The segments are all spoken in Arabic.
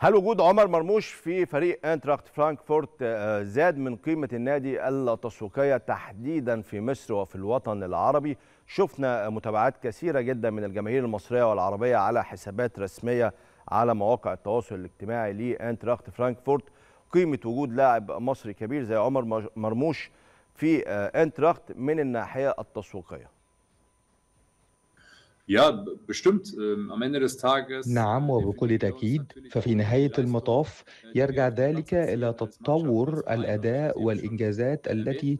هل وجود عمر مرموش في فريق انتراخت فرانكفورت آه، زاد من قيمة النادي التسويقية تحديدا في مصر وفي الوطن العربي شفنا متابعات كثيرة جدا من الجماهير المصرية والعربية على حسابات رسمية على مواقع التواصل الاجتماعي لانتراخت فرانكفورت قيمة وجود لاعب مصري كبير زي عمر مرموش في آه، انتراخت من الناحية التسويقية Ähm, نعم وبكل تأكيد ففي نهاية المطاف يرجع ذلك إلى تطور الأداء والإنجازات التي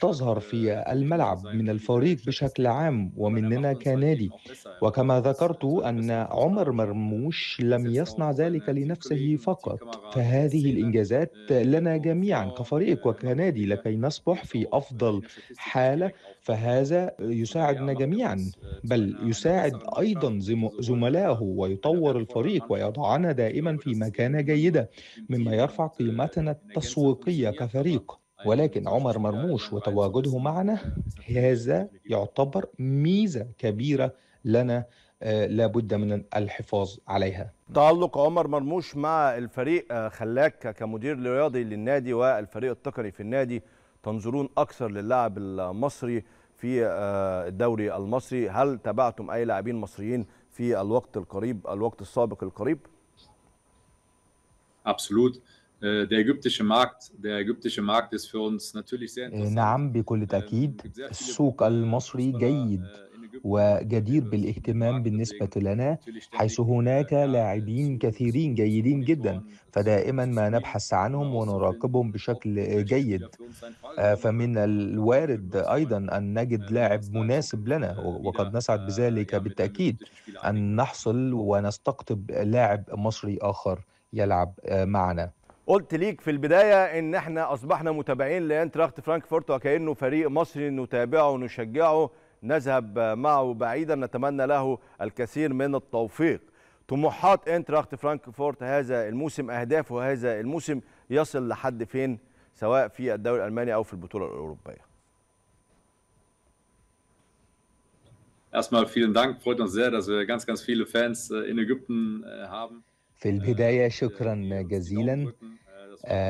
تظهر في الملعب من الفريق بشكل عام ومننا كنادي وكما ذكرت أن عمر مرموش لم يصنع ذلك لنفسه فقط فهذه الإنجازات äh, لنا جميعا كفريق äh, وكنادي لكي نصبح في أفضل حالة فهذا يساعدنا جميعا بل يساعد ايضا زملائه ويطور الفريق ويضعنا دائما في مكانه جيده مما يرفع قيمتنا التسويقيه كفريق أيوة، ولكن عمر مرموش وتواجده معنا هذا يعتبر ميزه كبيره لنا آه، لابد من الحفاظ عليها تعلق عمر مرموش مع الفريق آه، خلاك كمدير رياضي للنادي والفريق التقني في النادي تنظرون أكثر للاعب المصري في آه، الدوري المصري هل تابعتم أي لاعبين مصريين في الوقت القريب الوقت السابق القريب؟ Absolut. Äh, der ägyptische Markt, der ägyptische Markt ist für uns natürlich sehr إيه نعم، interessant. نعم بكل ähm, تأكيد السوق المصري جيد äh, وجدير بالاهتمام بالنسبة لنا حيث هناك لاعبين كثيرين جيدين جدا فدائما ما نبحث عنهم ونراقبهم بشكل جيد آه، فمن الوارد أيضا أن نجد لاعب مناسب لنا وقد نسعد بذلك بالتأكيد أن نحصل ونستقطب لاعب مصري آخر يلعب آه، معنا قلت ليك في البدايه ان احنا اصبحنا متابعين لانتراخت فرانكفورت وكانه فريق مصري نتابعه ونشجعه نذهب معه بعيدا نتمنى له الكثير من التوفيق طموحات انتراخت فرانكفورت هذا الموسم اهدافه هذا الموسم يصل لحد فين سواء في الدوري الالماني او في البطوله الاوروبيه äh, äh, في البداية äh, شكرا جزيلا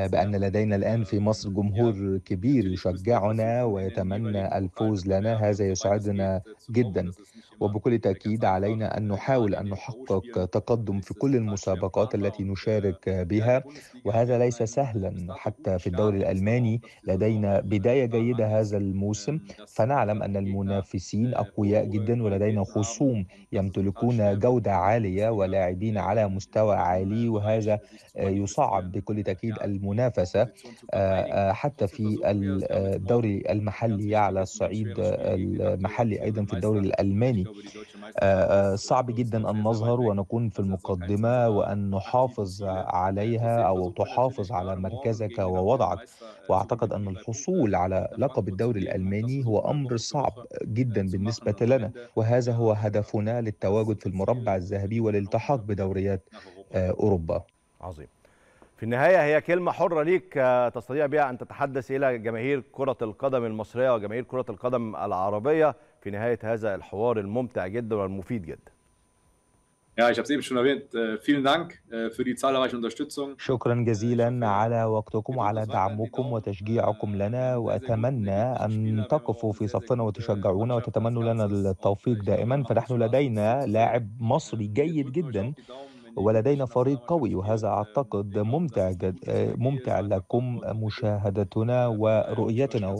بأن لدينا الآن في مصر جمهور كبير يشجعنا ويتمنى الفوز لنا هذا يسعدنا جدا وبكل تأكيد علينا أن نحاول أن نحقق تقدم في كل المسابقات التي نشارك بها وهذا ليس سهلا حتى في الدوري الألماني لدينا بداية جيدة هذا الموسم فنعلم أن المنافسين أقوياء جدا ولدينا خصوم يمتلكون جودة عالية ولاعبين على مستوى عالي وهذا يصعب بكل تأكيد المنافسة آه، آه، حتى في الدوري المحلي على الصعيد المحلي أيضا في الدوري الألماني آه، صعب جدا أن نظهر ونكون في المقدمة وأن نحافظ عليها أو تحافظ على مركزك ووضعك uh, وأعتقد أن الحصول على لقب الدوري الألماني هو أمر صعب جدا بالنسبة لنا uh, وهذا هو uh, هدفنا للتواجد في المربع الذهبي والالتحاق بدوريات أوروبا عظيم في النهاية هي كلمة حرة ليك آه، تستطيع بها أن تتحدث إلى جماهير كرة القدم المصرية وجماهير كرة القدم العربية في نهاية هذا الحوار الممتع جدا والمفيد جدا äh, äh, شكرا جزيلا äh, على وقتكم وعلى دعمكم وتشجيعكم لنا وأتمنى أن تقفوا في صفنا وتشجعونا وتتمنوا لنا التوفيق دائما فنحن لدينا لاعب مصري جيد جدا ولدينا فريق قوي وهذا أعتقد ممتع جد ممتع لكم مشاهدتنا ورؤيتنا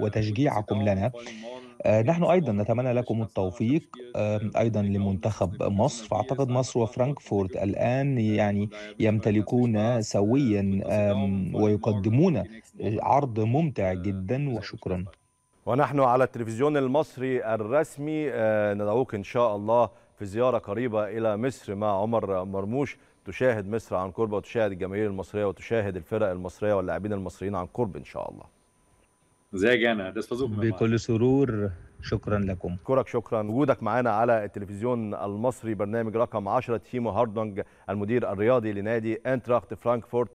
وتشجيعكم لنا نحن أيضا نتمنى لكم التوفيق أيضا لمنتخب مصر فأعتقد مصر وفرانكفورت الآن يعني يمتلكون سويا ويقدمون عرض ممتع جدا وشكرا ونحن على التلفزيون المصري الرسمي آه، ندعوك إن شاء الله في زيارة قريبة إلى مصر مع عمر مرموش تشاهد مصر عن قرب وتشاهد الجماهير المصرية وتشاهد الفرق المصرية واللاعبين المصريين عن قرب إن شاء الله ازيك انا بكل سرور شكرا لكم كرك شكرا وجودك معنا على التلفزيون المصري برنامج رقم 10 تيمو هاردونج المدير الرياضي لنادي انتراخت فرانكفورت